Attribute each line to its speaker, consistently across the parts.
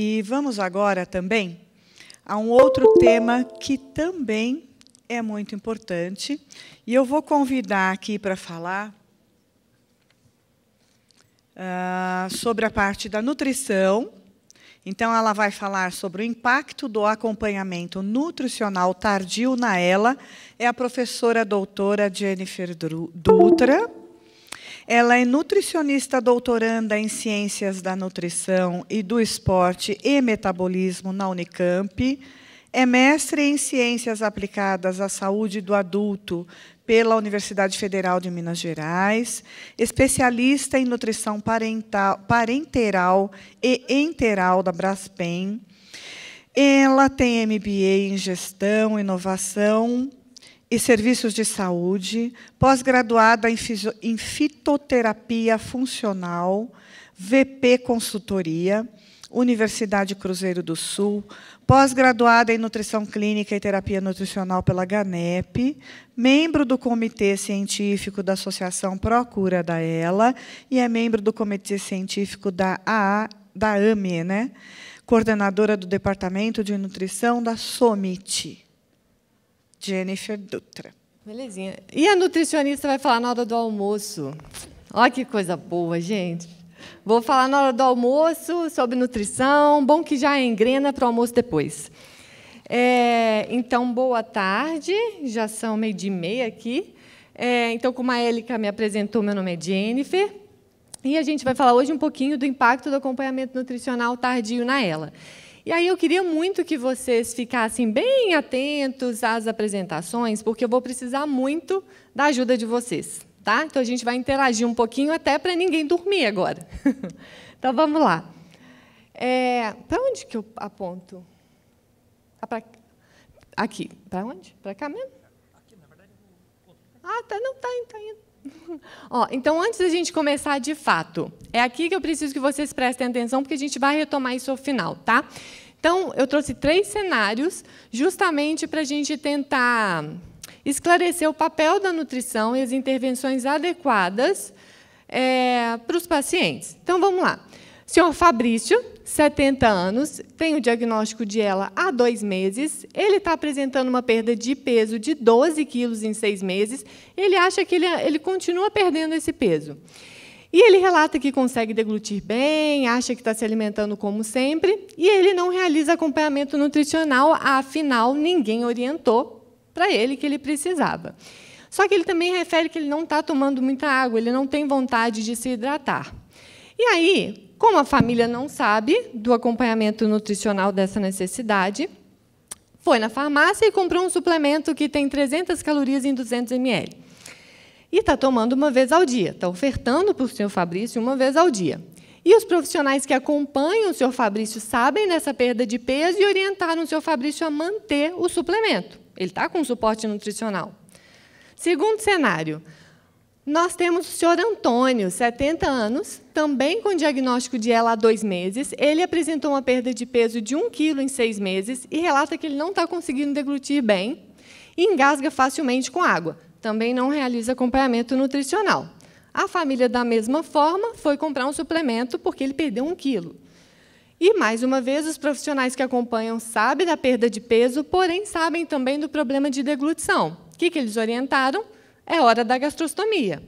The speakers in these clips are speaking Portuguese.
Speaker 1: E vamos agora também a um outro tema que também é muito importante. E eu vou convidar aqui para falar uh, sobre a parte da nutrição. Então, ela vai falar sobre o impacto do acompanhamento nutricional tardio na ela. É a professora doutora Jennifer Dutra. Ela é nutricionista doutoranda em Ciências da Nutrição e do Esporte e Metabolismo na Unicamp. É mestre em Ciências Aplicadas à Saúde do Adulto pela Universidade Federal de Minas Gerais, especialista em nutrição parental, parenteral e enteral da Braspem. Ela tem MBA em Gestão, Inovação e serviços de saúde, pós-graduada em fitoterapia funcional, VP Consultoria, Universidade Cruzeiro do Sul, pós-graduada em nutrição clínica e terapia nutricional pela GANEP, membro do comitê científico da Associação Procura da ELA e é membro do comitê científico da AA, da AME, né? coordenadora do Departamento de Nutrição da SOMIT. Jennifer Dutra. Belezinha. E a nutricionista vai falar na hora do almoço.
Speaker 2: Olha que coisa boa, gente. Vou falar na hora do almoço sobre nutrição. Bom que já engrena para o almoço depois. É, então, boa tarde. Já são meio de meia aqui. É, então, como a Élica me apresentou, meu nome é Jennifer. E a gente vai falar hoje um pouquinho do impacto do acompanhamento nutricional tardio na ela. E aí eu queria muito que vocês ficassem bem atentos às apresentações, porque eu vou precisar muito da ajuda de vocês, tá? Então a gente vai interagir um pouquinho até para ninguém dormir agora. então vamos lá. É, para onde que eu aponto? Ah, pra... Aqui. Para onde? Para cá mesmo? Aqui, na verdade. Ah, tá, não, tá, tá indo. Ó, então, antes da gente começar de fato, é aqui que eu preciso que vocês prestem atenção, porque a gente vai retomar isso ao final, tá? Então, eu trouxe três cenários, justamente para a gente tentar esclarecer o papel da nutrição e as intervenções adequadas é, eh, para os pacientes. Então, vamos lá. Senhor Fabrício, 70 anos, tem o diagnóstico de ela há dois meses. Ele está apresentando uma perda de peso de 12 quilos em seis meses. Ele acha que ele, ele continua perdendo esse peso. E ele relata que consegue deglutir bem, acha que está se alimentando como sempre, e ele não realiza acompanhamento nutricional, afinal, ninguém orientou para ele que ele precisava. Só que ele também refere que ele não está tomando muita água, ele não tem vontade de se hidratar. E aí, como a família não sabe do acompanhamento nutricional dessa necessidade, foi na farmácia e comprou um suplemento que tem 300 calorias em 200 ml. E está tomando uma vez ao dia, está ofertando para o senhor Fabrício uma vez ao dia. E os profissionais que acompanham o senhor Fabrício sabem dessa perda de peso e orientaram o senhor Fabrício a manter o suplemento. Ele está com suporte nutricional. Segundo cenário, nós temos o senhor Antônio, 70 anos, também com diagnóstico de ELA há dois meses. Ele apresentou uma perda de peso de 1 quilo em seis meses e relata que ele não está conseguindo deglutir bem e engasga facilmente com água. Também não realiza acompanhamento nutricional. A família, da mesma forma, foi comprar um suplemento porque ele perdeu um quilo. E, mais uma vez, os profissionais que acompanham sabem da perda de peso, porém sabem também do problema de deglutição. O que, que eles orientaram? é hora da gastrostomia.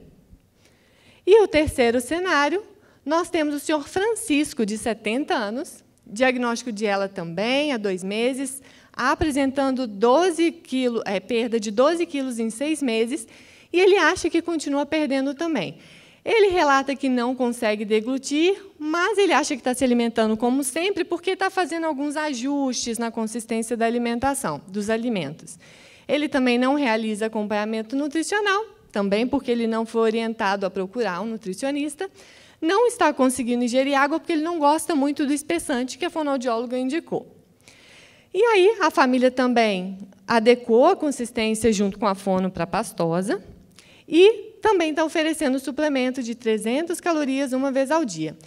Speaker 2: E o terceiro cenário, nós temos o senhor Francisco, de 70 anos, diagnóstico de ela também, há dois meses, apresentando 12 quilo, é, perda de 12 quilos em seis meses, e ele acha que continua perdendo também. Ele relata que não consegue deglutir, mas ele acha que está se alimentando como sempre, porque está fazendo alguns ajustes na consistência da alimentação, dos alimentos. Ele também não realiza acompanhamento nutricional, também porque ele não foi orientado a procurar um nutricionista. Não está conseguindo ingerir água porque ele não gosta muito do espessante que a fonoaudióloga indicou. E aí a família também adequou a consistência junto com a fono para a pastosa e também está oferecendo suplemento de 300 calorias uma vez ao dia.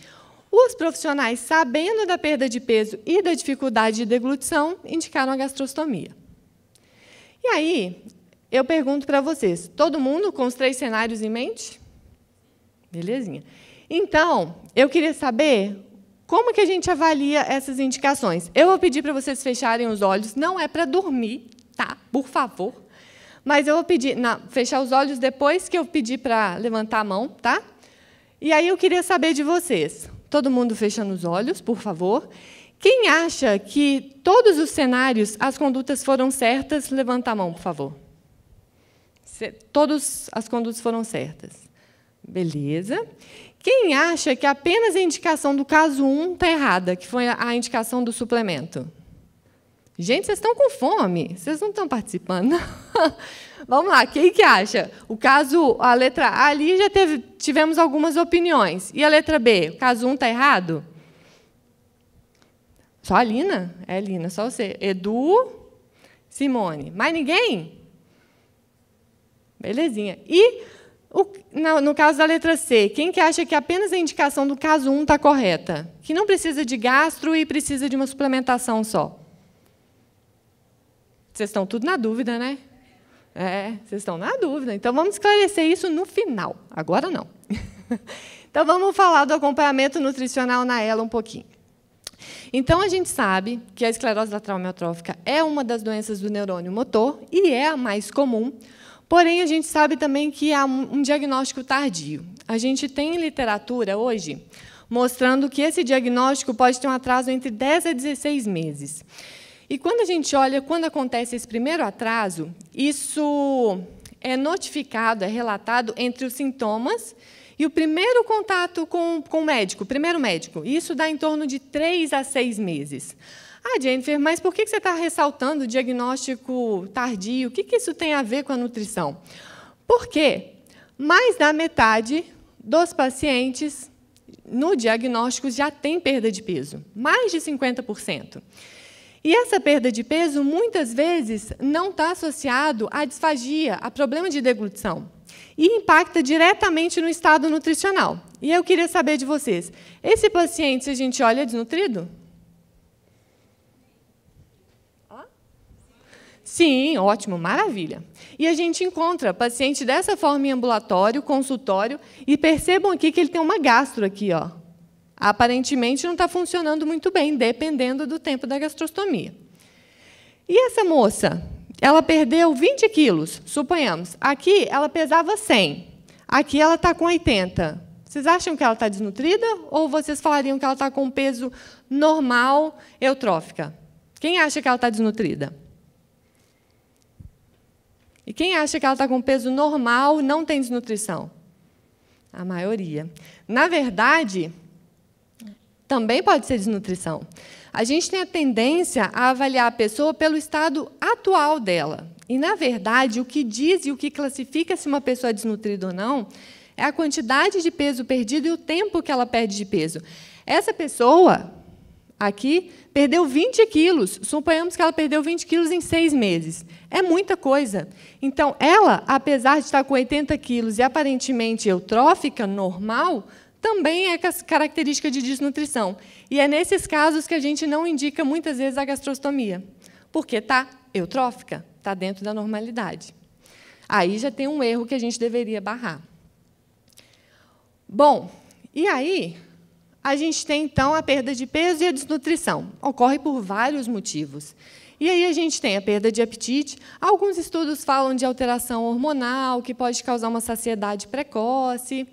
Speaker 2: Os profissionais, sabendo da perda de peso e da dificuldade de deglutição, indicaram a gastrostomia. E aí, eu pergunto para vocês: todo mundo com os três cenários em mente? Belezinha. Então, eu queria saber como que a gente avalia essas indicações. Eu vou pedir para vocês fecharem os olhos, não é para dormir, tá? Por favor. Mas eu vou pedir, não, fechar os olhos depois que eu pedir para levantar a mão, tá? E aí eu queria saber de vocês. Todo mundo fechando os olhos, por favor. Quem acha que todos os cenários as condutas foram certas, levanta a mão, por favor. Todas as condutas foram certas. Beleza. Quem acha que apenas a indicação do caso 1 está errada, que foi a indicação do suplemento? Gente, vocês estão com fome, vocês não estão participando. Vamos lá, quem que acha? O caso, a letra A ali já teve, tivemos algumas opiniões. E a letra B? O caso 1 está errado? Só a Lina? É, Lina, só você. Edu, Simone. Mais ninguém? Belezinha. E, o, no, no caso da letra C, quem que acha que apenas a indicação do caso 1 está correta? Que não precisa de gastro e precisa de uma suplementação só? Vocês estão tudo na dúvida, né? É, vocês estão na dúvida. Então, vamos esclarecer isso no final. Agora, não. então, vamos falar do acompanhamento nutricional na ELA um pouquinho. Então, a gente sabe que a esclerose lateral amiotrófica é uma das doenças do neurônio motor e é a mais comum, porém, a gente sabe também que há um diagnóstico tardio. A gente tem literatura hoje mostrando que esse diagnóstico pode ter um atraso entre 10 a 16 meses. E quando a gente olha quando acontece esse primeiro atraso, isso é notificado, é relatado entre os sintomas e o primeiro contato com, com o médico, primeiro médico, isso dá em torno de três a seis meses. Ah, Jennifer, mas por que você está ressaltando o diagnóstico tardio? O que, que isso tem a ver com a nutrição? Porque mais da metade dos pacientes no diagnóstico já tem perda de peso, mais de 50%. E essa perda de peso, muitas vezes, não está associado à disfagia, a problema de deglutição e impacta diretamente no estado nutricional. E eu queria saber de vocês, esse paciente, se a gente olha, é desnutrido? Sim, ótimo, maravilha. E a gente encontra paciente dessa forma em ambulatório, consultório, e percebam aqui que ele tem uma gastro aqui, ó. Aparentemente não está funcionando muito bem, dependendo do tempo da gastrostomia. E essa moça? ela perdeu 20 quilos, suponhamos. Aqui ela pesava 100, aqui ela está com 80. Vocês acham que ela está desnutrida ou vocês falariam que ela está com peso normal eutrófica? Quem acha que ela está desnutrida? E quem acha que ela está com peso normal não tem desnutrição? A maioria. Na verdade, também pode ser desnutrição. A gente tem a tendência a avaliar a pessoa pelo estado atual dela. E, na verdade, o que diz e o que classifica se uma pessoa é desnutrida ou não é a quantidade de peso perdido e o tempo que ela perde de peso. Essa pessoa aqui perdeu 20 quilos. Suponhamos que ela perdeu 20 quilos em seis meses. É muita coisa. Então, ela, apesar de estar com 80 quilos e aparentemente eutrófica, normal, também é característica de desnutrição. E é nesses casos que a gente não indica muitas vezes a gastrostomia, porque está eutrófica, está dentro da normalidade. Aí já tem um erro que a gente deveria barrar. Bom, e aí a gente tem então a perda de peso e a desnutrição. Ocorre por vários motivos. E aí a gente tem a perda de apetite. Alguns estudos falam de alteração hormonal, que pode causar uma saciedade precoce.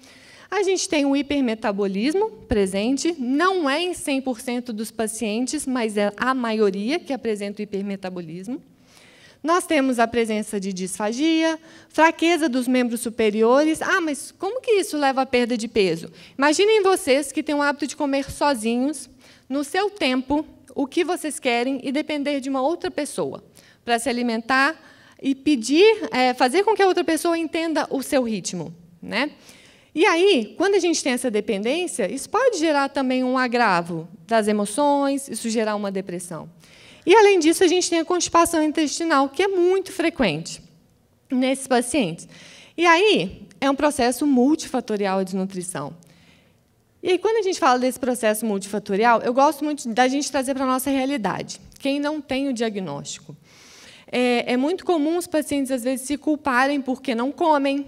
Speaker 2: A gente tem o hipermetabolismo presente, não é em 100% dos pacientes, mas é a maioria que apresenta o hipermetabolismo. Nós temos a presença de disfagia, fraqueza dos membros superiores. Ah, mas como que isso leva à perda de peso? Imaginem vocês que têm o hábito de comer sozinhos, no seu tempo, o que vocês querem e depender de uma outra pessoa para se alimentar e pedir, é, fazer com que a outra pessoa entenda o seu ritmo. Né? E aí, quando a gente tem essa dependência, isso pode gerar também um agravo das emoções, isso gerar uma depressão. E, além disso, a gente tem a constipação intestinal, que é muito frequente nesses pacientes. E aí, é um processo multifatorial a desnutrição. E aí, quando a gente fala desse processo multifatorial, eu gosto muito da gente trazer para a nossa realidade, quem não tem o diagnóstico. É, é muito comum os pacientes, às vezes, se culparem porque não comem,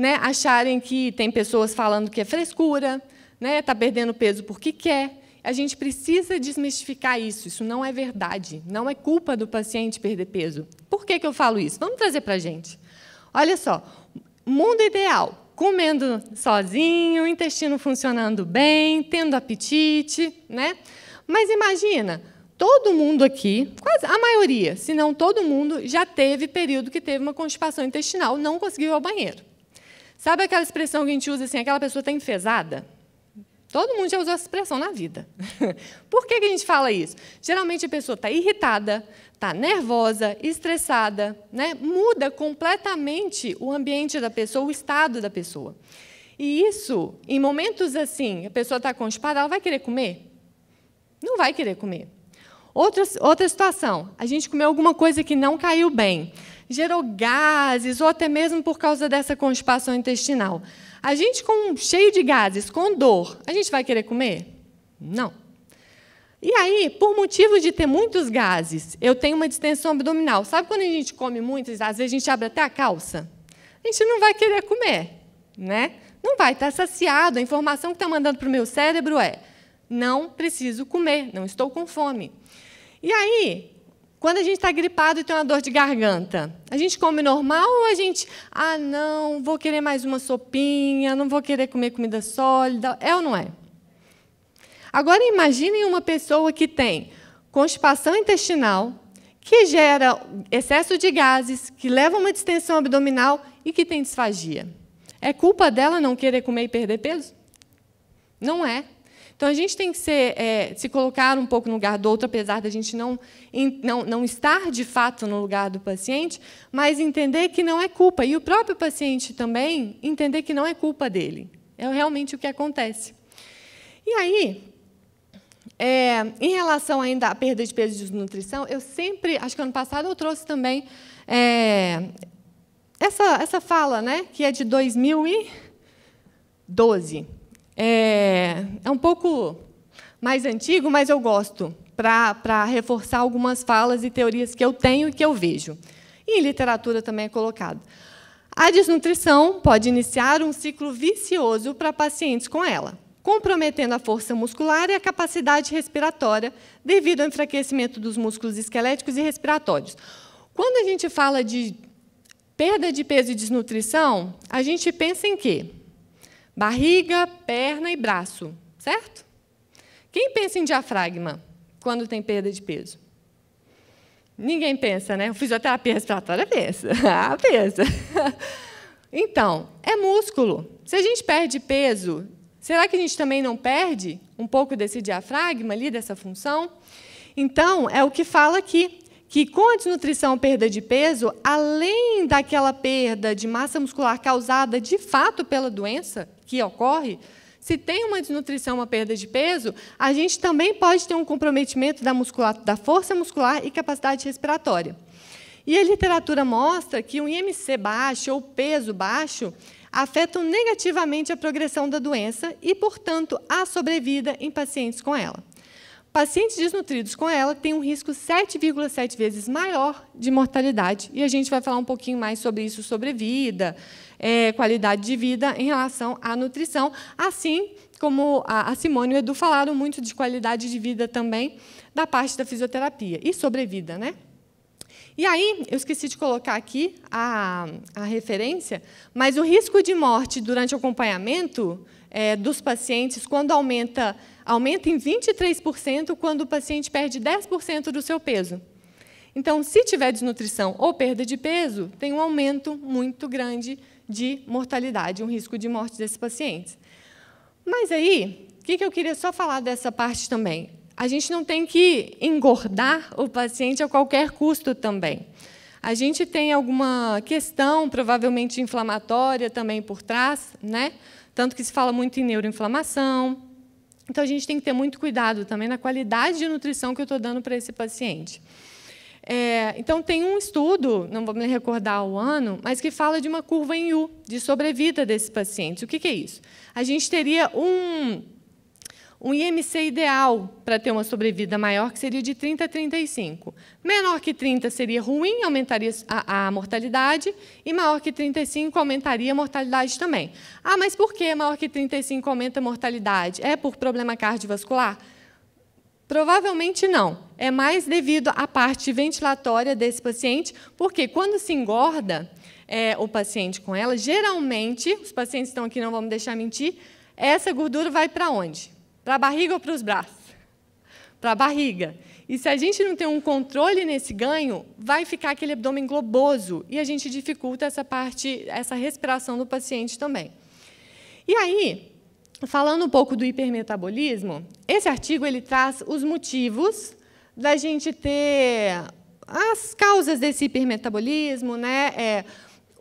Speaker 2: né, acharem que tem pessoas falando que é frescura, está né, tá perdendo peso porque quer. A gente precisa desmistificar isso. Isso não é verdade. Não é culpa do paciente perder peso. Por que, que eu falo isso? Vamos trazer para a gente. Olha só, mundo ideal, comendo sozinho, intestino funcionando bem, tendo apetite, né? Mas imagina, todo mundo aqui, quase a maioria, se não todo mundo, já teve período que teve uma constipação intestinal, não conseguiu ir ao banheiro. Sabe aquela expressão que a gente usa assim, aquela pessoa está enfesada? Todo mundo já usou essa expressão na vida. Por que, que a gente fala isso? Geralmente a pessoa está irritada, está nervosa, estressada, né? muda completamente o ambiente da pessoa, o estado da pessoa. E isso, em momentos assim, a pessoa está constipada, ela vai querer comer? Não vai querer comer. Outra, outra situação, a gente comeu alguma coisa que não caiu bem gerou gases, ou até mesmo por causa dessa constipação intestinal. A gente com cheio de gases, com dor, a gente vai querer comer? Não. E aí, por motivo de ter muitos gases, eu tenho uma distensão abdominal. Sabe quando a gente come muito, às vezes a gente abre até a calça? A gente não vai querer comer, né? Não vai estar tá saciado. A informação que está mandando para o meu cérebro é: não preciso comer, não estou com fome. E aí, quando a gente está gripado e tem uma dor de garganta, a gente come normal ou a gente, ah, não, vou querer mais uma sopinha, não vou querer comer comida sólida? É ou não é? Agora imaginem uma pessoa que tem constipação intestinal, que gera excesso de gases, que leva a uma distensão abdominal e que tem disfagia. É culpa dela não querer comer e perder peso? Não é. Então, a gente tem que ser, é, se colocar um pouco no lugar do outro, apesar da gente não, não, não estar de fato no lugar do paciente, mas entender que não é culpa. E o próprio paciente também entender que não é culpa dele. É realmente o que acontece. E aí, é, em relação ainda à perda de peso e desnutrição, eu sempre, acho que ano passado eu trouxe também é, essa, essa fala, né, que é de 2012. É, é um pouco mais antigo, mas eu gosto, para reforçar algumas falas e teorias que eu tenho e que eu vejo. E em literatura também é colocado. A desnutrição pode iniciar um ciclo vicioso para pacientes com ela, comprometendo a força muscular e a capacidade respiratória devido ao enfraquecimento dos músculos esqueléticos e respiratórios. Quando a gente fala de perda de peso e desnutrição, a gente pensa em quê? Barriga, perna e braço, certo? Quem pensa em diafragma quando tem perda de peso? Ninguém pensa, né? O fisioterapia respiratória pensa. Ah, pensa. Então, é músculo. Se a gente perde peso, será que a gente também não perde um pouco desse diafragma ali, dessa função? Então, é o que fala aqui, que com a desnutrição, perda de peso, além daquela perda de massa muscular causada de fato pela doença, que ocorre, se tem uma desnutrição, uma perda de peso, a gente também pode ter um comprometimento da, da força muscular e capacidade respiratória. E a literatura mostra que o IMC baixo ou peso baixo afetam negativamente a progressão da doença e, portanto, a sobrevida em pacientes com ela. Pacientes desnutridos com ela têm um risco 7,7 vezes maior de mortalidade. E a gente vai falar um pouquinho mais sobre isso, sobre vida, é, qualidade de vida em relação à nutrição, assim como a Simone e o Edu falaram muito de qualidade de vida também da parte da fisioterapia e sobrevida, né? E aí, eu esqueci de colocar aqui a, a referência, mas o risco de morte durante o acompanhamento é, dos pacientes, quando aumenta, aumenta em 23% quando o paciente perde 10% do seu peso. Então, se tiver desnutrição ou perda de peso, tem um aumento muito grande de mortalidade, um risco de morte desses pacientes. Mas aí, o que eu queria só falar dessa parte também? A gente não tem que engordar o paciente a qualquer custo também. A gente tem alguma questão, provavelmente inflamatória também por trás, né? Tanto que se fala muito em neuroinflamação. Então a gente tem que ter muito cuidado também na qualidade de nutrição que eu estou dando para esse paciente. É, então, tem um estudo, não vou me recordar o ano, mas que fala de uma curva em U, de sobrevida desses pacientes. O que, que é isso? A gente teria um, um IMC ideal para ter uma sobrevida maior, que seria de 30 a 35. Menor que 30 seria ruim, aumentaria a, a mortalidade, e maior que 35 aumentaria a mortalidade também. Ah, mas por que maior que 35 aumenta a mortalidade? É por problema cardiovascular? Provavelmente não. É mais devido à parte ventilatória desse paciente, porque quando se engorda é, o paciente com ela, geralmente, os pacientes estão aqui, não vamos deixar mentir, essa gordura vai para onde? Para a barriga ou para os braços? Para a barriga. E se a gente não tem um controle nesse ganho, vai ficar aquele abdômen globoso e a gente dificulta essa parte, essa respiração do paciente também. E aí, falando um pouco do hipermetabolismo, esse artigo ele traz os motivos da gente ter as causas desse hipermetabolismo, né? É,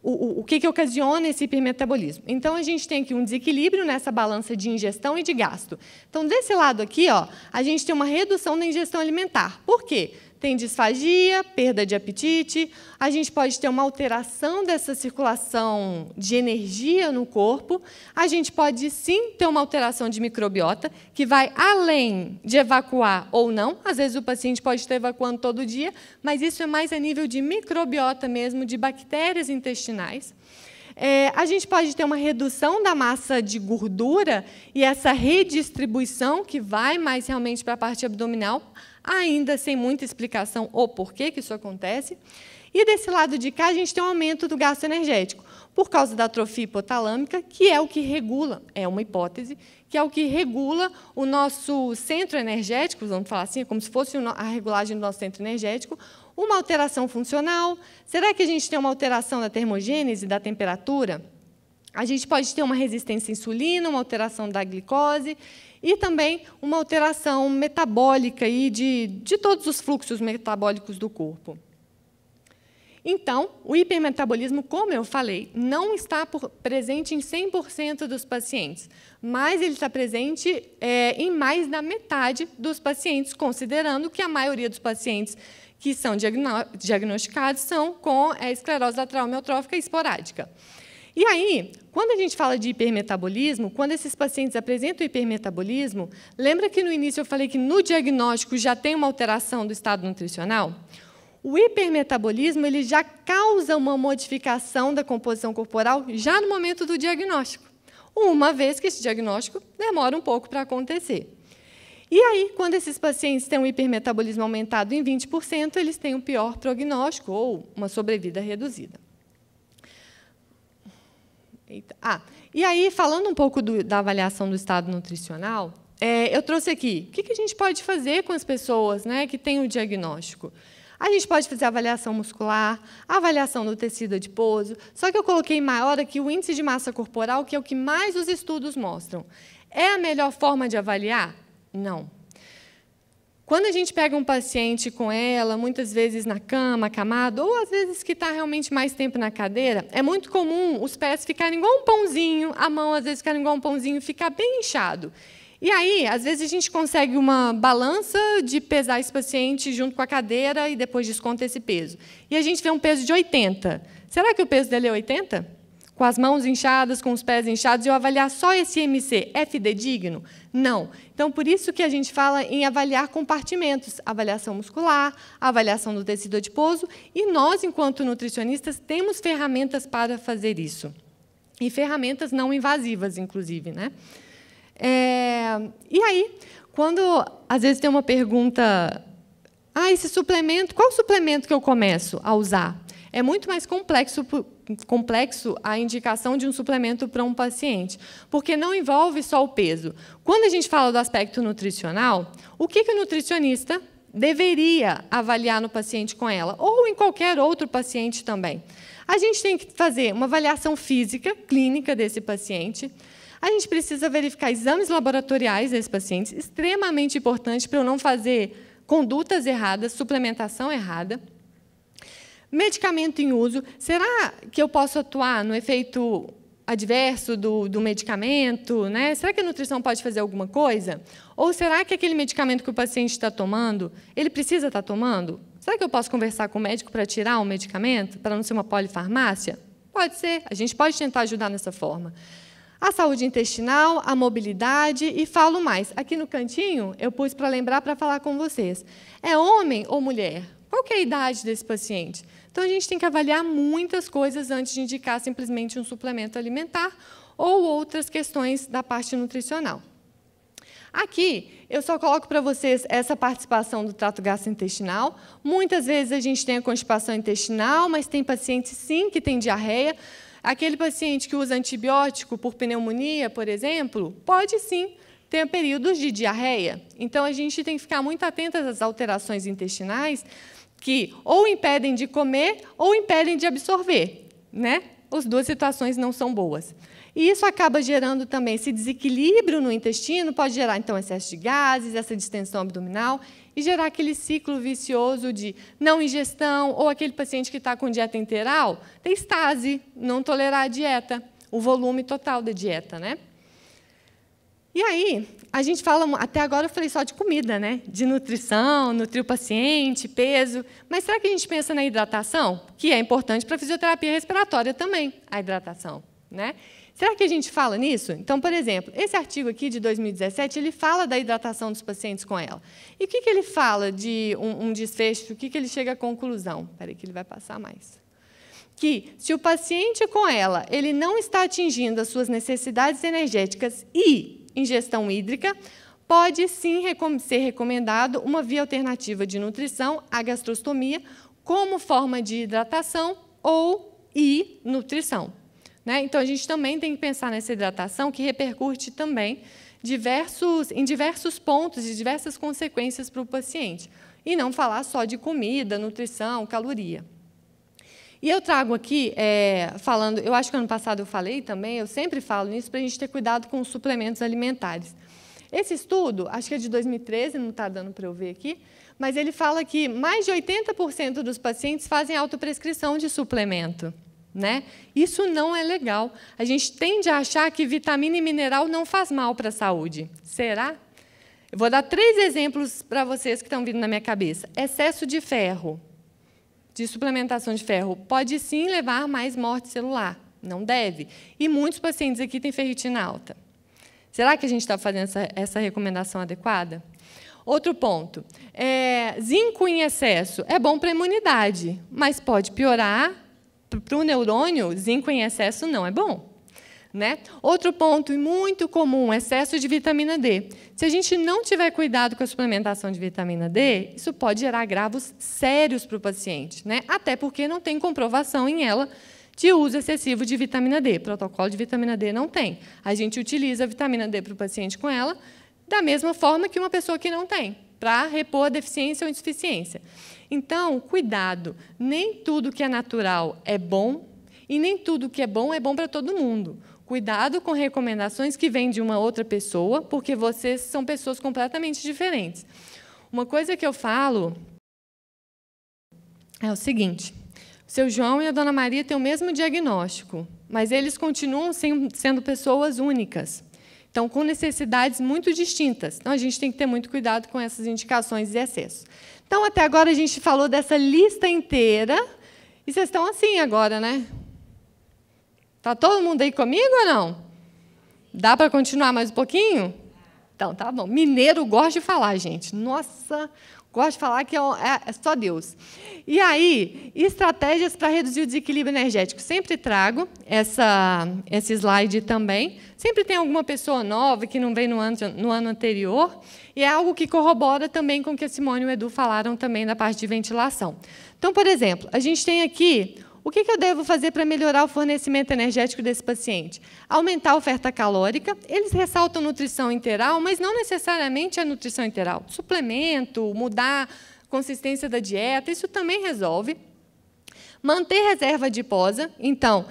Speaker 2: o, o, o que, que ocasiona esse hipermetabolismo. Então, a gente tem aqui um desequilíbrio nessa balança de ingestão e de gasto. Então, desse lado aqui, ó, a gente tem uma redução da ingestão alimentar. Por quê? tem disfagia, perda de apetite, a gente pode ter uma alteração dessa circulação de energia no corpo, a gente pode sim ter uma alteração de microbiota, que vai além de evacuar ou não. Às vezes o paciente pode estar evacuando todo dia, mas isso é mais a nível de microbiota mesmo, de bactérias intestinais. É, a gente pode ter uma redução da massa de gordura e essa redistribuição que vai mais realmente para a parte abdominal ainda sem muita explicação ou porquê que isso acontece. E desse lado de cá, a gente tem um aumento do gasto energético, por causa da atrofia hipotalâmica, que é o que regula, é uma hipótese, que é o que regula o nosso centro energético, vamos falar assim, é como se fosse a regulagem do nosso centro energético, uma alteração funcional. Será que a gente tem uma alteração da termogênese, da temperatura? a gente pode ter uma resistência à insulina, uma alteração da glicose e também uma alteração metabólica aí de, de todos os fluxos metabólicos do corpo. Então, o hipermetabolismo, como eu falei, não está por, presente em 100% dos pacientes, mas ele está presente é, em mais da metade dos pacientes, considerando que a maioria dos pacientes que são diagnosticados são com é, esclerose lateral amiotrófica esporádica. E aí, quando a gente fala de hipermetabolismo, quando esses pacientes apresentam hipermetabolismo, lembra que no início eu falei que no diagnóstico já tem uma alteração do estado nutricional? O hipermetabolismo ele já causa uma modificação da composição corporal já no momento do diagnóstico, uma vez que esse diagnóstico demora um pouco para acontecer. E aí, quando esses pacientes têm um hipermetabolismo aumentado em 20%, eles têm um pior prognóstico ou uma sobrevida reduzida. Ah, e aí, falando um pouco do, da avaliação do estado nutricional, é, eu trouxe aqui o que, que, a gente pode fazer com as pessoas né, que têm o diagnóstico. A gente pode fazer avaliação muscular, avaliação do tecido adiposo, só que eu coloquei maior aqui o índice de massa corporal, que é o que mais os estudos mostram. É a melhor forma de avaliar? Não. Quando a gente pega um paciente com ela, muitas vezes na cama, acamado, ou às vezes que está realmente mais tempo na cadeira, é muito comum os pés ficarem igual um pãozinho, a mão às vezes ficarem igual um pãozinho, ficar bem inchado. E aí, às vezes a gente consegue uma balança de pesar esse paciente junto com a cadeira e depois desconta esse peso. E a gente vê um peso de 80. Será que o peso dele é 80? com as mãos inchadas, com os pés inchados, e eu avaliar só esse MC é fidedigno? Não. Então, por isso que a gente fala em avaliar compartimentos, avaliação muscular, avaliação do tecido adiposo, e nós, enquanto nutricionistas, temos ferramentas para fazer isso. E ferramentas não invasivas, inclusive. Né? É... E aí, quando às vezes tem uma pergunta, ah, esse suplemento, qual suplemento que eu começo a usar? É muito mais complexo complexo a indicação de um suplemento para um paciente, porque não envolve só o peso. Quando a gente fala do aspecto nutricional, o que, que o nutricionista deveria avaliar no paciente com ela, ou em qualquer outro paciente também? A gente tem que fazer uma avaliação física, clínica desse paciente. A gente precisa verificar exames laboratoriais desse paciente, extremamente importante para eu não fazer condutas erradas, suplementação errada. Medicamento em uso, será que eu posso atuar no efeito adverso do, do medicamento? Né? Será que a nutrição pode fazer alguma coisa? Ou será que aquele medicamento que o paciente está tomando, ele precisa estar tomando? Será que eu posso conversar com o médico para tirar o um medicamento, para não ser uma polifarmácia? Pode ser, a gente pode tentar ajudar nessa forma. A saúde intestinal, a mobilidade e falo mais. Aqui no cantinho eu pus para lembrar para falar com vocês. É homem ou mulher? Qual é a idade desse paciente? Então, a gente tem que avaliar muitas coisas antes de indicar simplesmente um suplemento alimentar ou outras questões da parte nutricional. Aqui, eu só coloco para vocês essa participação do trato gastrointestinal. Muitas vezes a gente tem a constipação intestinal, mas tem paciente, sim, que tem diarreia. Aquele paciente que usa antibiótico por pneumonia, por exemplo, pode, sim, ter períodos de diarreia. Então, a gente tem que ficar muito atento às alterações intestinais, que ou impedem de comer ou impedem de absorver. Né? As duas situações não são boas. E isso acaba gerando também esse desequilíbrio no intestino, pode gerar então excesso de gases, essa distensão abdominal e gerar aquele ciclo vicioso de não ingestão ou aquele paciente que está com dieta enteral tem estase, não tolerar a dieta, o volume total da dieta, né? E aí, a gente fala, até agora eu falei só de comida, né? De nutrição, nutrir o paciente, peso. Mas será que a gente pensa na hidratação? Que é importante para a fisioterapia respiratória também, a hidratação, né? Será que a gente fala nisso? Então, por exemplo, esse artigo aqui de 2017, ele fala da hidratação dos pacientes com ela. E o que, que ele fala de um, um desfecho? O que, que ele chega à conclusão? Espera que ele vai passar mais que se o paciente com ela ele não está atingindo as suas necessidades energéticas e em gestão hídrica, pode sim ser recomendado uma via alternativa de nutrição, a gastrostomia, como forma de hidratação ou e nutrição. Né? Então, a gente também tem que pensar nessa hidratação que repercute também diversos, em diversos pontos e diversas consequências para o paciente. E não falar só de comida, nutrição, caloria. E eu trago aqui, é, falando, eu acho que ano passado eu falei também, eu sempre falo nisso, para a gente ter cuidado com os suplementos alimentares. Esse estudo, acho que é de 2013, não está dando para eu ver aqui, mas ele fala que mais de 80% dos pacientes fazem autoprescrição de suplemento. Né? Isso não é legal. A gente tende a achar que vitamina e mineral não faz mal para a saúde. Será? Eu vou dar três exemplos para vocês que estão vindo na minha cabeça. Excesso de ferro de suplementação de ferro pode sim levar mais morte celular. Não deve. E muitos pacientes aqui têm ferritina alta. Será que a gente está fazendo essa, essa recomendação adequada? Outro ponto. É, zinco em excesso é bom para a imunidade, mas pode piorar. Para o neurônio, zinco em excesso não é bom. Né? Outro ponto muito comum, excesso de vitamina D. Se a gente não tiver cuidado com a suplementação de vitamina D, isso pode gerar graves, sérios para o paciente, né? até porque não tem comprovação em ela de uso excessivo de vitamina D. Protocolo de vitamina D não tem. A gente utiliza a vitamina D para o paciente com ela da mesma forma que uma pessoa que não tem, para repor a deficiência ou insuficiência. Então, cuidado, nem tudo que é natural é bom e nem tudo que é bom é bom para todo mundo. Cuidado com recomendações que vêm de uma outra pessoa, porque vocês são pessoas completamente diferentes. Uma coisa que eu falo é o seguinte: o seu João e a dona Maria têm o mesmo diagnóstico, mas eles continuam sendo pessoas únicas. Então, com necessidades muito distintas. Então, a gente tem que ter muito cuidado com essas indicações e excessos. Então, até agora a gente falou dessa lista inteira. E vocês estão assim agora, né? Tá todo mundo aí comigo ou não? Dá para continuar mais um pouquinho? Então, tá bom. Mineiro gosta de falar, gente. Nossa, gosta de falar que é, é, é só Deus. E aí, estratégias para reduzir o desequilíbrio energético. Sempre trago essa, esse slide também. Sempre tem alguma pessoa nova que não vem no ano, no ano anterior. E é algo que corrobora também com o que a Simone e o Edu falaram também da parte de ventilação. Então, por exemplo, a gente tem aqui o que, eu devo fazer para melhorar o fornecimento energético desse paciente? Aumentar a oferta calórica. Eles ressaltam nutrição interal, mas não necessariamente a nutrição interal. Suplemento, mudar a consistência da dieta, isso também resolve. Manter reserva adiposa, então,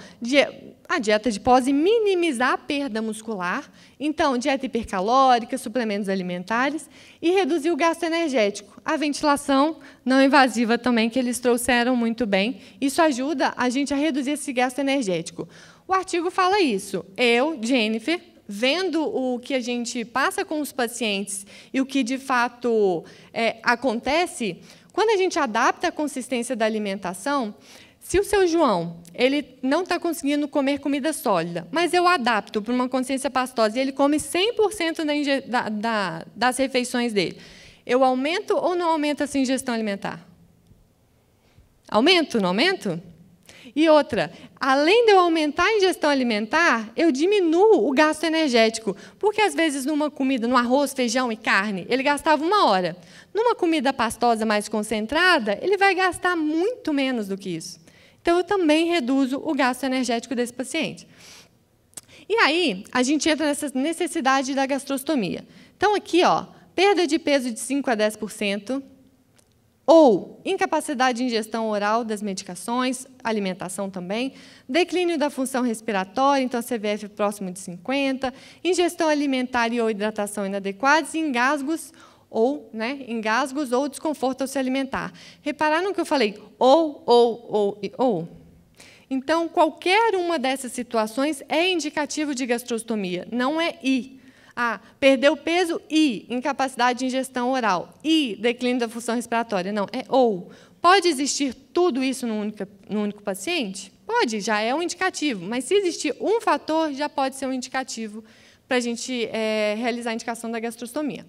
Speaker 2: a dieta adiposa e minimizar a perda muscular, então, dieta hipercalórica, suplementos alimentares e reduzir o gasto energético. A ventilação não invasiva também, que eles trouxeram muito bem, isso ajuda a gente a reduzir esse gasto energético. O artigo fala isso. Eu, Jennifer, vendo o que a gente passa com os pacientes e o que de fato é, acontece, quando a gente adapta a consistência da alimentação, se o seu João ele não está conseguindo comer comida sólida, mas eu adapto para uma consciência pastosa e ele come 100% da, da, das refeições dele, eu aumento ou não aumento essa ingestão alimentar? Aumento, não aumento? E outra, além de eu aumentar a ingestão alimentar, eu diminuo o gasto energético. Porque às vezes numa comida, no arroz, feijão e carne, ele gastava uma hora. Numa comida pastosa mais concentrada, ele vai gastar muito menos do que isso. Então eu também reduzo o gasto energético desse paciente. E aí, a gente entra nessa necessidade da gastrostomia. Então aqui, ó, perda de peso de 5 a 10%, ou incapacidade em gestão oral das medicações, alimentação também, declínio da função respiratória, então a CVF é próximo de 50, ingestão alimentar e ou hidratação inadequados, engasgos ou né, engasgos ou desconforto ao se alimentar. Repararam que eu falei ou, ou, ou e ou? Então, qualquer uma dessas situações é indicativo de gastrostomia, não é I perder perdeu peso e incapacidade de ingestão oral e declínio da função respiratória. Não, é ou. Pode existir tudo isso no único, no único paciente? Pode, já é um indicativo. Mas se existir um fator, já pode ser um indicativo para a gente é, realizar a indicação da gastrostomia.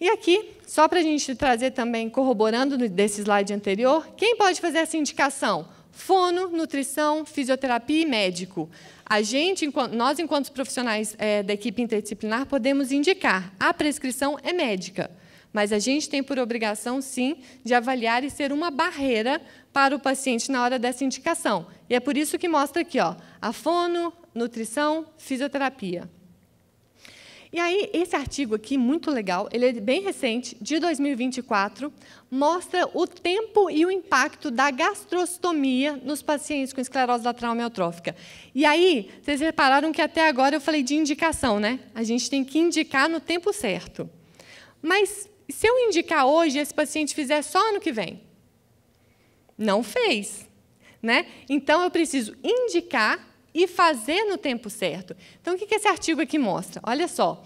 Speaker 2: E aqui, só para a gente trazer também, corroborando desse slide anterior, quem pode fazer essa indicação? fono, nutrição, fisioterapia e médico. A gente, nós, enquanto profissionais é, da equipe interdisciplinar, podemos indicar. A prescrição é médica, mas a gente tem por obrigação, sim, de avaliar e ser uma barreira para o paciente na hora dessa indicação. E é por isso que mostra aqui ó, a fono, nutrição, fisioterapia. E aí, esse artigo aqui, muito legal, ele é bem recente, de 2024, mostra o tempo e o impacto da gastrostomia nos pacientes com esclerose lateral amiotrófica. E aí, vocês repararam que até agora eu falei de indicação, né? A gente tem que indicar no tempo certo. Mas se eu indicar hoje, esse paciente fizer só ano que vem? Não fez. Né? Então, eu preciso indicar e fazer no tempo certo. Então, o que esse artigo aqui mostra? Olha só.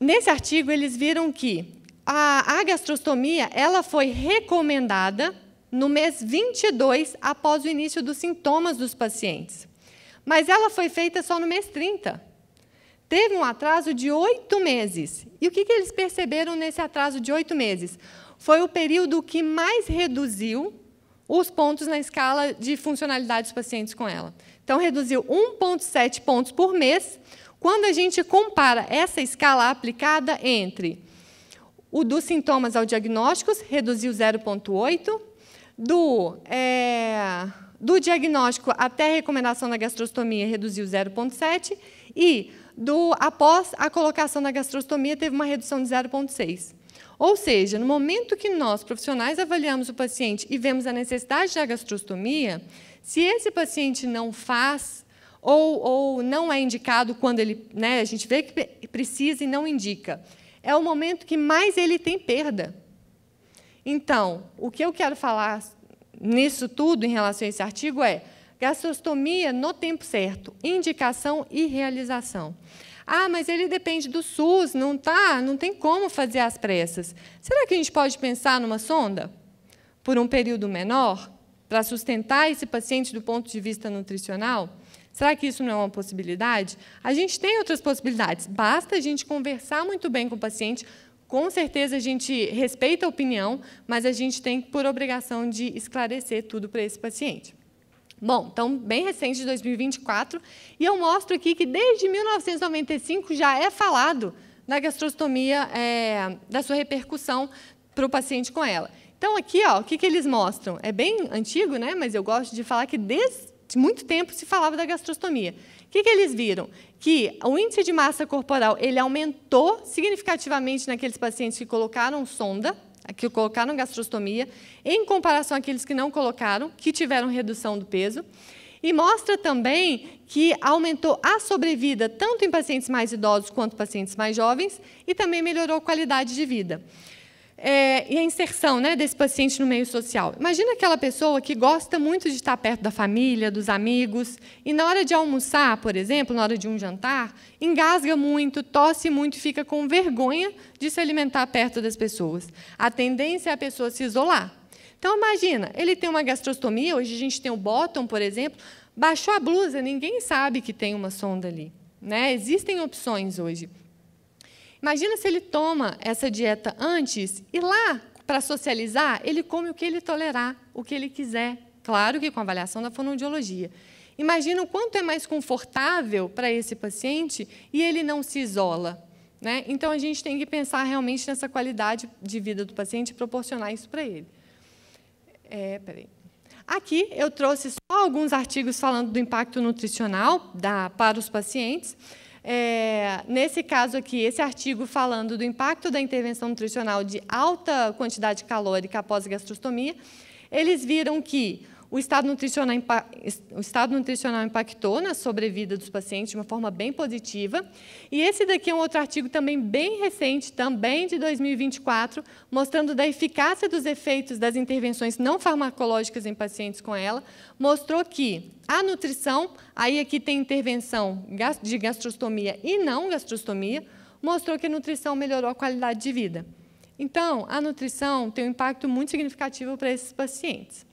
Speaker 2: Nesse artigo, eles viram que a, a gastrostomia ela foi recomendada no mês 22 após o início dos sintomas dos pacientes. Mas ela foi feita só no mês 30. Teve um atraso de oito meses. E o que, que eles perceberam nesse atraso de oito meses? Foi o período que mais reduziu os pontos na escala de funcionalidade dos pacientes com ela. Então, reduziu 1,7 pontos por mês. Quando a gente compara essa escala aplicada entre o dos sintomas ao diagnósticos, reduziu 0,8, do, é, do diagnóstico até a recomendação da gastrostomia, reduziu 0,7, e do após a colocação da gastrostomia, teve uma redução de 0,6. Ou seja, no momento que nós, profissionais, avaliamos o paciente e vemos a necessidade da gastrostomia, se esse paciente não faz ou, ou não é indicado quando ele, né, a gente vê que precisa e não indica, é o momento que mais ele tem perda. Então, o que eu quero falar nisso tudo em relação a esse artigo é gastrostomia no tempo certo, indicação e realização. Ah, mas ele depende do SUS, não tá, não tem como fazer as pressas. Será que a gente pode pensar numa sonda por um período menor? para sustentar esse paciente do ponto de vista nutricional? Será que isso não é uma possibilidade? A gente tem outras possibilidades. Basta a gente conversar muito bem com o paciente. Com certeza a gente respeita a opinião, mas a gente tem por obrigação de esclarecer tudo para esse paciente. Bom, então, bem recente, de 2024, e eu mostro aqui que desde 1995 já é falado da gastrostomia, é, da sua repercussão para o paciente com ela. Então, aqui, ó, o que, que eles mostram? É bem antigo, né? mas eu gosto de falar que desde muito tempo se falava da gastrostomia. O que, que eles viram? Que o índice de massa corporal ele aumentou significativamente naqueles pacientes que colocaram sonda, que colocaram gastrostomia, em comparação àqueles que não colocaram, que tiveram redução do peso. E mostra também que aumentou a sobrevida tanto em pacientes mais idosos quanto pacientes mais jovens e também melhorou a qualidade de vida é, e a inserção né, desse paciente no meio social. Imagina aquela pessoa que gosta muito de estar perto da família, dos amigos, e na hora de almoçar, por exemplo, na hora de um jantar, engasga muito, tosse muito, fica com vergonha de se alimentar perto das pessoas. A tendência é a pessoa se isolar. Então, imagina, ele tem uma gastrostomia, hoje a gente tem o bottom, por exemplo, baixou a blusa, ninguém sabe que tem uma sonda ali. Né? Existem opções hoje. Imagina se ele toma essa dieta antes e lá, para socializar, ele come o que ele tolerar, o que ele quiser. Claro que com avaliação da fonoaudiologia. Imagina o quanto é mais confortável para esse paciente e ele não se isola. Né? Então, a gente tem que pensar realmente nessa qualidade de vida do paciente e proporcionar isso para ele. É, peraí. Aqui eu trouxe só alguns artigos falando do impacto nutricional da, para os pacientes. É, nesse caso aqui, esse artigo falando do impacto da intervenção nutricional de alta quantidade calórica após gastrostomia, eles viram que o estado nutricional, o estado nutricional impactou na sobrevida dos pacientes de uma forma bem positiva. E esse daqui é um outro artigo também bem recente, também de 2024, mostrando da eficácia dos efeitos das intervenções não farmacológicas em pacientes com ela. Mostrou que a nutrição, aí aqui tem intervenção de gastrostomia e não gastrostomia, mostrou que a nutrição melhorou a qualidade de vida. Então, a nutrição tem um impacto muito significativo para esses pacientes.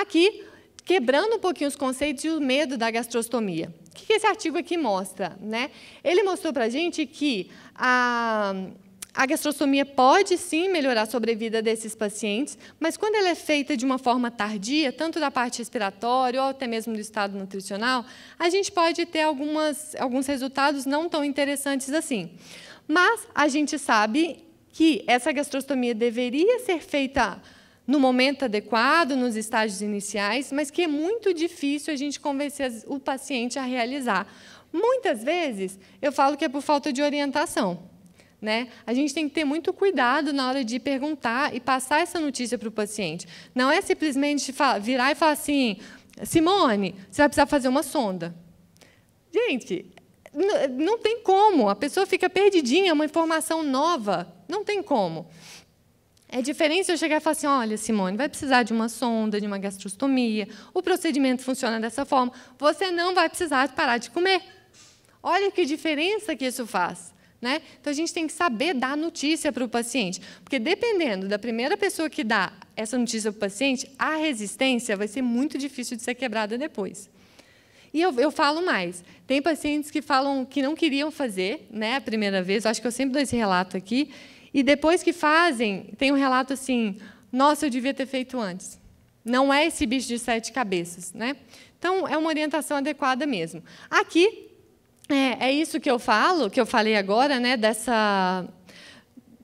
Speaker 2: Aqui, quebrando um pouquinho os conceitos e o medo da gastrostomia. O que esse artigo aqui mostra? Né? Ele mostrou para a gente que a, a gastrostomia pode sim melhorar a sobrevida desses pacientes, mas quando ela é feita de uma forma tardia, tanto da parte respiratória ou até mesmo do estado nutricional, a gente pode ter algumas, alguns resultados não tão interessantes assim. Mas a gente sabe que essa gastrostomia deveria ser feita no momento adequado, nos estágios iniciais, mas que é muito difícil a gente convencer o paciente a realizar. Muitas vezes eu falo que é por falta de orientação. Né? A gente tem que ter muito cuidado na hora de perguntar e passar essa notícia para o paciente. Não é simplesmente virar e falar assim: Simone, você vai precisar fazer uma sonda. Gente, não tem como. A pessoa fica perdidinha, é uma informação nova. Não tem como. É diferente se eu chegar e falar assim, olha, Simone, vai precisar de uma sonda, de uma gastrostomia, o procedimento funciona dessa forma, você não vai precisar parar de comer. Olha que diferença que isso faz. Né? Então, a gente tem que saber dar notícia para o paciente, porque dependendo da primeira pessoa que dá essa notícia para o paciente, a resistência vai ser muito difícil de ser quebrada depois. E eu, eu, falo mais. Tem pacientes que falam que não queriam fazer né, a primeira vez, eu acho que eu sempre dou esse relato aqui, e depois que fazem, tem um relato assim: nossa, eu devia ter feito antes. Não é esse bicho de sete cabeças, né? Então é uma orientação adequada mesmo. Aqui é, é isso que eu falo, que eu falei agora, né? Dessa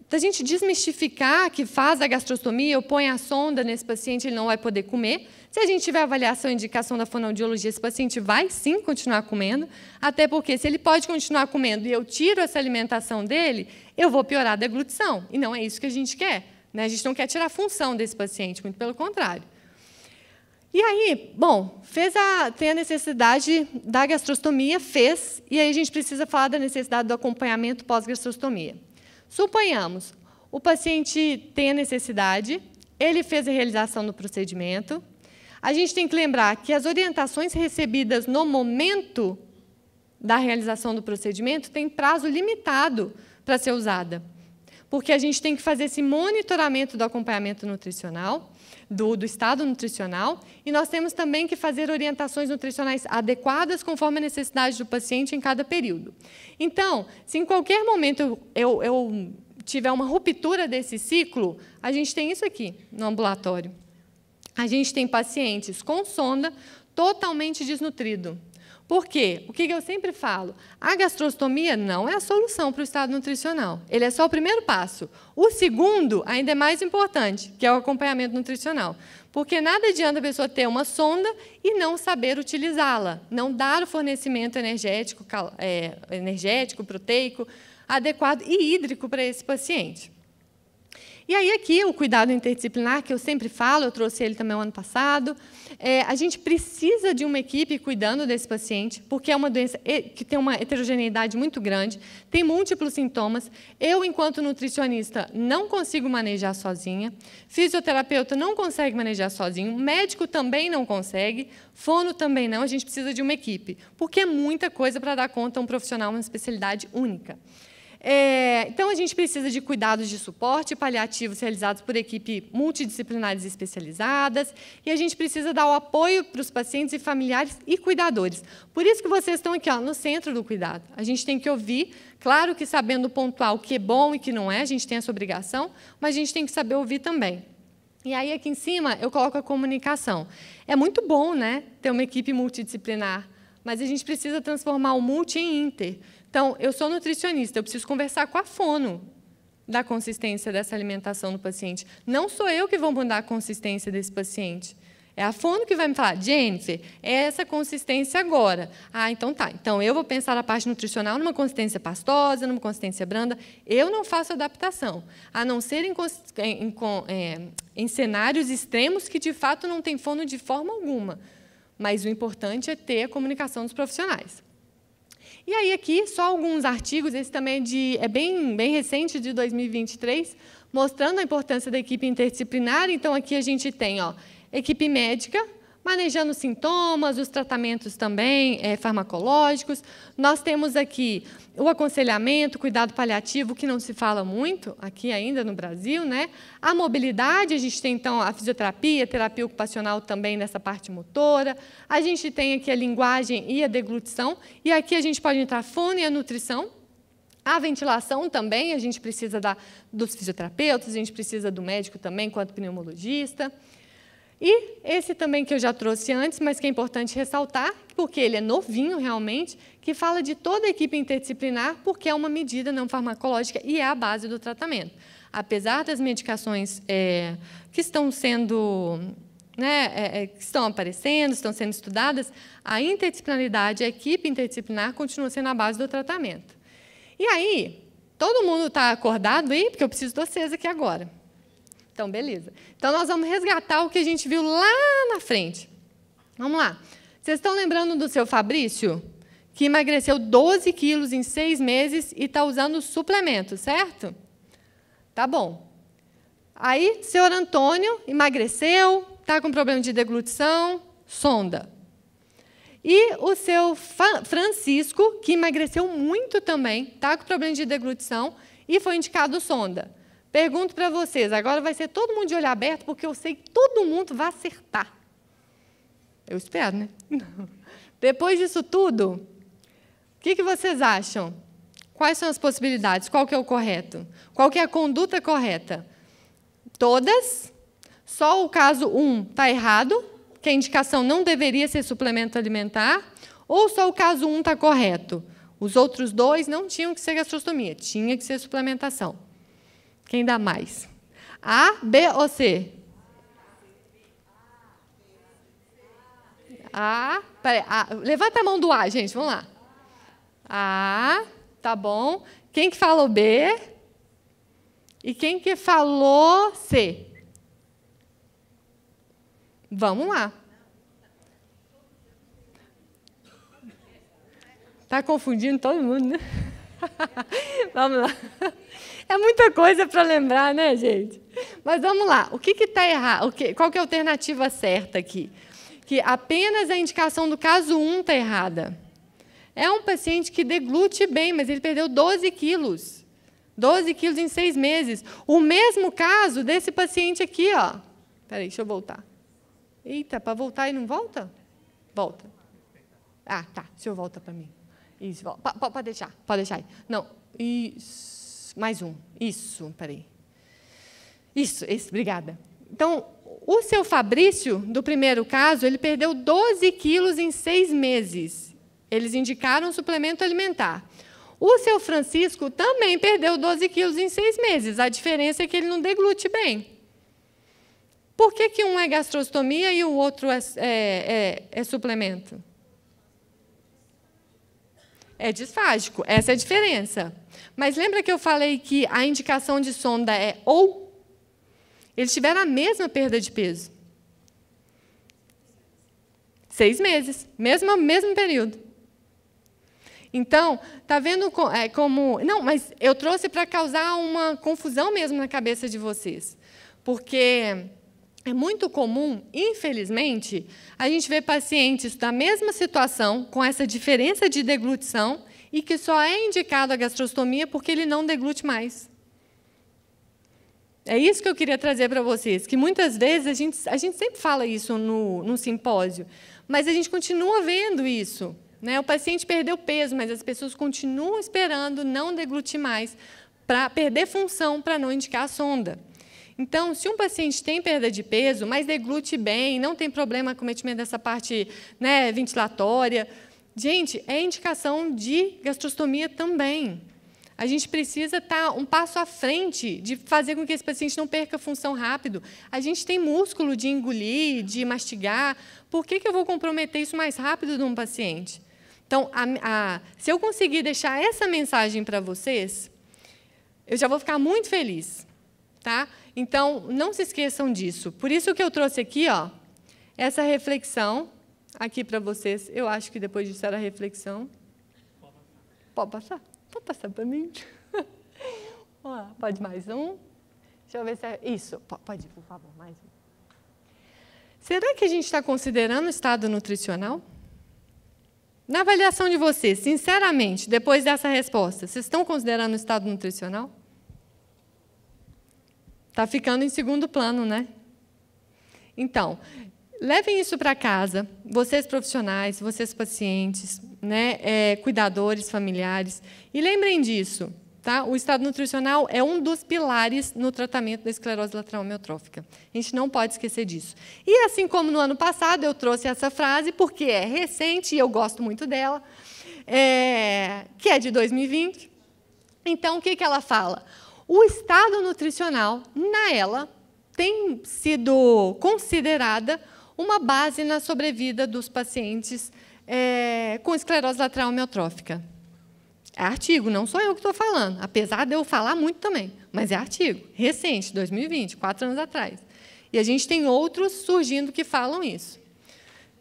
Speaker 2: da gente desmistificar que faz a gastrostomia, eu ponho a sonda nesse paciente, ele não vai poder comer. Se a gente tiver avaliação e indicação da fonoaudiologia, esse paciente vai sim continuar comendo, até porque se ele pode continuar comendo e eu tiro essa alimentação dele, eu vou piorar a deglutição. E não é isso que a gente quer. Né? A gente não quer tirar a função desse paciente, muito pelo contrário. E aí, bom, fez a, tem a necessidade da gastrostomia, fez, e aí a gente precisa falar da necessidade do acompanhamento pós-gastrostomia. Suponhamos, o paciente tem a necessidade, ele fez a realização do procedimento, a gente tem que lembrar que as orientações recebidas no momento da realização do procedimento têm prazo limitado para ser usada. Porque a gente tem que fazer esse monitoramento do acompanhamento nutricional, do, do estado nutricional, e nós temos também que fazer orientações nutricionais adequadas conforme a necessidade do paciente em cada período. Então, se em qualquer momento eu, eu tiver uma ruptura desse ciclo, a gente tem isso aqui no ambulatório. A gente tem pacientes com sonda totalmente desnutrido, por quê? O que eu sempre falo? A gastrostomia não é a solução para o estado nutricional. Ele é só o primeiro passo. O segundo ainda é mais importante, que é o acompanhamento nutricional. Porque nada adianta a pessoa ter uma sonda e não saber utilizá-la, não dar o fornecimento energético, é, energético proteico adequado e hídrico para esse paciente. E aí aqui o cuidado interdisciplinar, que eu sempre falo, eu trouxe ele também o ano passado, é, a gente precisa de uma equipe cuidando desse paciente, porque é uma doença que tem uma heterogeneidade muito grande, tem múltiplos sintomas. Eu, enquanto nutricionista, não consigo manejar sozinha, fisioterapeuta não consegue manejar sozinho, médico também não consegue, fono também não, a gente precisa de uma equipe, porque é muita coisa para dar conta a um profissional, uma especialidade única. É, então, a gente precisa de cuidados de suporte paliativos realizados por equipe multidisciplinares especializadas e a gente precisa dar o apoio para os pacientes e familiares e cuidadores. Por isso que vocês estão aqui ó, no centro do cuidado. A gente tem que ouvir, claro que sabendo pontuar o que é bom e o que não é, a gente tem essa obrigação, mas a gente tem que saber ouvir também. E aí, aqui em cima, eu coloco a comunicação. É muito bom né, ter uma equipe multidisciplinar, mas a gente precisa transformar o multi em inter. Então, eu sou nutricionista, eu preciso conversar com a fono da consistência dessa alimentação do paciente. Não sou eu que vou mudar a consistência desse paciente. É a fono que vai me falar, Jennifer, é essa consistência agora. Ah, então tá. Então eu vou pensar na parte nutricional numa consistência pastosa, numa consistência branda. Eu não faço adaptação, a não ser em, é, em, em, é, em cenários extremos que de fato não tem fono de forma alguma. Mas o importante é ter a comunicação dos profissionais. E aí aqui só alguns artigos, esse também é, de, é bem, bem recente, de 2023, mostrando a importância da equipe interdisciplinar. Então aqui a gente tem ó, equipe médica, manejando sintomas, os tratamentos também é, farmacológicos. Nós temos aqui o aconselhamento, cuidado paliativo, que não se fala muito aqui ainda no Brasil, né? A mobilidade, a gente tem então a fisioterapia, a terapia ocupacional também nessa parte motora. A gente tem aqui a linguagem e a deglutição. E aqui a gente pode entrar fone e a nutrição, a ventilação também, a gente precisa da, dos fisioterapeutas, a gente precisa do médico também, quanto pneumologista. E esse também que eu já trouxe antes, mas que é importante ressaltar, porque ele é novinho realmente, que fala de toda a equipe interdisciplinar, porque é uma medida não farmacológica e é a base do tratamento. Apesar das medicações é, que estão sendo né, é, é que estão aparecendo, estão sendo estudadas, a interdisciplinaridade, a equipe interdisciplinar continua sendo a base do tratamento. E aí, todo mundo está acordado aí, porque eu preciso de vocês aqui agora. Então, beleza. Então, nós vamos resgatar o que a gente viu lá na frente. Vamos lá. Vocês estão lembrando do seu Fabrício? Que emagreceu 12 quilos em seis meses e está usando suplemento, certo? Tá bom. Aí, senhor Antônio emagreceu, está com problema de deglutição, sonda. E o seu Francisco, que emagreceu muito também, está com problema de deglutição e foi indicado sonda. Pergunto para vocês, agora vai ser todo mundo de olho aberto, porque eu sei que todo mundo vai acertar. Eu espero, né? Depois disso tudo, o que, que vocês acham? Quais são as possibilidades? Qual que é o correto? Qual que é a conduta correta? Todas? Só o caso 1 um está errado, que a indicação não deveria ser suplemento alimentar, ou só o caso 1 um está correto? Os outros dois não tinham que ser gastrostomia, tinha que ser suplementação. Quem dá mais? A, B ou C? A, peraí, a, levanta a mão do A, gente, vamos lá. A, tá bom. Quem que falou B? E quem que falou C? Vamos lá. Tá confundindo todo mundo, né? Vamos lá. É muita coisa para lembrar, né, gente? Mas vamos lá. O que está errado? Qual que é a alternativa certa aqui? Que apenas a indicação do caso 1 está errada. É um paciente que deglute bem, mas ele perdeu 12 quilos. 12 quilos em seis meses. O mesmo caso desse paciente aqui, ó. Peraí, deixa eu voltar. Eita, para voltar e não volta? Volta. Ah, tá. O senhor volta para mim. Isso, volta. Pode deixar, pode deixar aí. Não. Isso mais um. Isso, peraí. Isso, esse, obrigada. Então, o seu Fabrício, do primeiro caso, ele perdeu 12 quilos em seis meses. Eles indicaram suplemento alimentar. O seu Francisco também perdeu 12 quilos em seis meses. A diferença é que ele não deglute bem. Por que, que um é gastrostomia e o outro é, é, é, é suplemento? É disfágico. Essa é a diferença. Mas lembra que eu falei que a indicação de sonda é ou? Eles tiveram a mesma perda de peso. Seis meses, mesmo, mesmo período. Então, tá vendo é, como. Não, mas eu trouxe para causar uma confusão mesmo na cabeça de vocês. Porque é muito comum, infelizmente, a gente ver pacientes da mesma situação, com essa diferença de deglutição, e que só é indicado a gastrostomia porque ele não deglute mais. É isso que eu queria trazer para vocês, que muitas vezes a gente, a gente sempre fala isso no, no simpósio, mas a gente continua vendo isso. Né? O paciente perdeu peso, mas as pessoas continuam esperando não deglutir mais, para perder função para não indicar a sonda. Então, se um paciente tem perda de peso, mas deglute bem, não tem problema com o cometimento dessa parte né, ventilatória, Gente, é indicação de gastrostomia também. A gente precisa estar tá um passo à frente de fazer com que esse paciente não perca função rápido. A gente tem músculo de engolir, de mastigar. Por que, que eu vou comprometer isso mais rápido um paciente? Então, a, a, se eu conseguir deixar essa mensagem para vocês, eu já vou ficar muito feliz. Tá? Então, não se esqueçam disso. Por isso que eu trouxe aqui ó, essa reflexão aqui para vocês. Eu acho que depois disso era reflexão. Pode passar? Pode passar para mim? pode mais um? Deixa eu ver se é. Isso, pode, por favor, mais um. Será que a gente está considerando o estado nutricional? Na avaliação de vocês, sinceramente, depois dessa resposta, vocês estão considerando o estado nutricional? Está ficando em segundo plano, né? Então, Levem isso para casa, vocês profissionais, vocês pacientes, né, é, cuidadores, familiares. E lembrem disso, tá? O estado nutricional é um dos pilares no tratamento da esclerose lateral amiotrófica. A gente não pode esquecer disso. E assim como no ano passado eu trouxe essa frase, porque é recente e eu gosto muito dela, é, que é de 2020. Então, o que, que ela fala? O estado nutricional, na ela, tem sido considerada uma base na sobrevida dos pacientes é, com esclerose lateral amiotrófica. É artigo, não sou eu que estou falando, apesar de eu falar muito também, mas é artigo, recente, 2020, quatro anos atrás. E a gente tem outros surgindo que falam isso.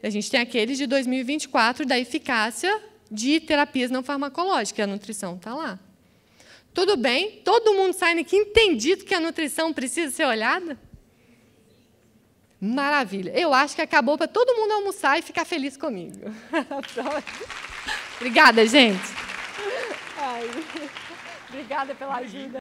Speaker 2: A gente tem aqueles de 2024 da eficácia de terapias não farmacológicas, a nutrição está lá. Tudo bem, todo mundo sai daqui entendido que a nutrição precisa ser olhada? Maravilha. Eu acho que acabou para todo mundo almoçar e ficar feliz comigo. Tá obrigada, gente. Ai, obrigada pela ajuda.